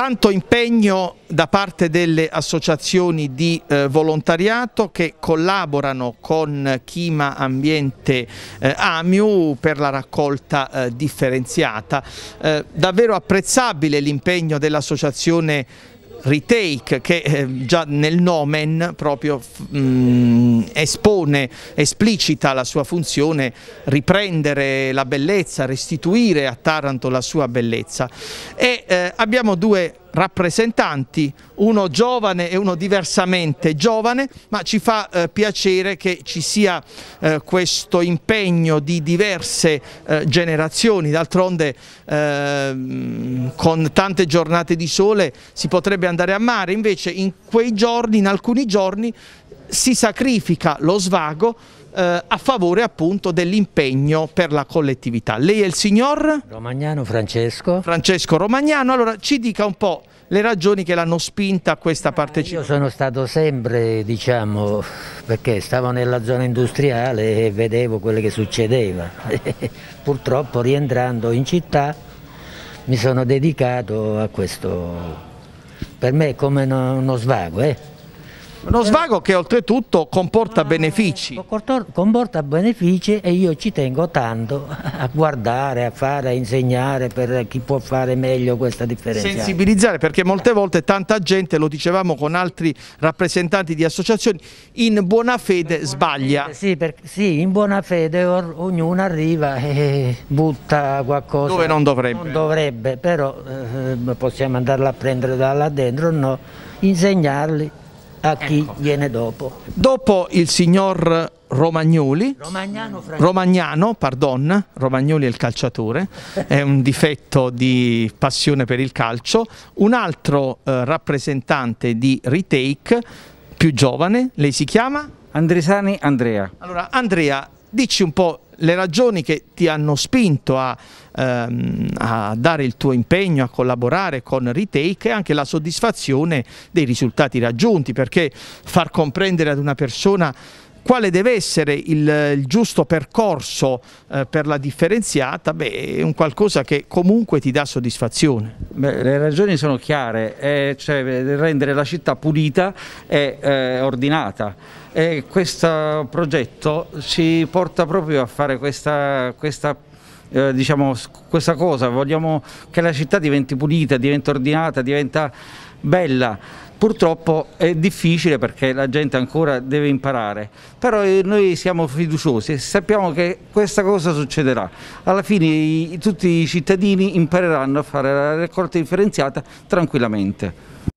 tanto impegno da parte delle associazioni di eh, volontariato che collaborano con Chima Ambiente eh, AMIU per la raccolta eh, differenziata. Eh, davvero apprezzabile l'impegno dell'associazione Retake che eh, già nel nomen proprio mh, mm, espone, esplicita la sua funzione riprendere la bellezza, restituire a Taranto la sua bellezza e eh, abbiamo due rappresentanti, uno giovane e uno diversamente giovane, ma ci fa eh, piacere che ci sia eh, questo impegno di diverse eh, generazioni, d'altronde ehm, con tante giornate di sole si potrebbe andare a mare, invece in quei giorni, in alcuni giorni si sacrifica lo svago eh, a favore appunto dell'impegno per la collettività. Lei è il signor? Romagnano Francesco. Francesco Romagnano, allora ci dica un po' le ragioni che l'hanno spinta a questa ah, partecipazione. Io sono stato sempre, diciamo, perché stavo nella zona industriale e vedevo quello che succedeva. Purtroppo rientrando in città mi sono dedicato a questo, per me è come uno svago. Eh? Uno svago che oltretutto comporta benefici. Comporta benefici e io ci tengo tanto a guardare, a fare, a insegnare per chi può fare meglio questa differenza. Sensibilizzare perché molte volte tanta gente, lo dicevamo con altri rappresentanti di associazioni, in buona fede buona sbaglia. Fede, sì, per, sì, in buona fede ognuno arriva e butta qualcosa. Dove non dovrebbe. Non dovrebbe, però eh, possiamo andarla a prendere da là dentro, o no, insegnarli a chi ecco. viene dopo. Dopo il signor Romagnoli, Romagnano, Romagnano, pardon, Romagnoli è il calciatore, è un difetto di passione per il calcio, un altro eh, rappresentante di Retake, più giovane, lei si chiama? Andresani Andrea. Allora Andrea, dici un po' le ragioni che ti hanno spinto a, ehm, a, dare il tuo impegno, a collaborare con Retake e anche la soddisfazione dei risultati raggiunti, perché far comprendere ad una persona quale deve essere il, il giusto percorso eh, per la differenziata, beh, è un qualcosa che comunque ti dà soddisfazione. Beh, le ragioni sono chiare, eh, cioè rendere la città pulita e eh, ordinata. E questo progetto ci porta proprio a fare questa, questa eh, diciamo, questa cosa, vogliamo che la città diventi pulita, diventi ordinata, diventa bella, purtroppo è difficile perché la gente ancora deve imparare, però eh, noi siamo fiduciosi e sappiamo che questa cosa succederà. Alla fine i, tutti i cittadini impareranno a fare la raccolta differenziata tranquillamente.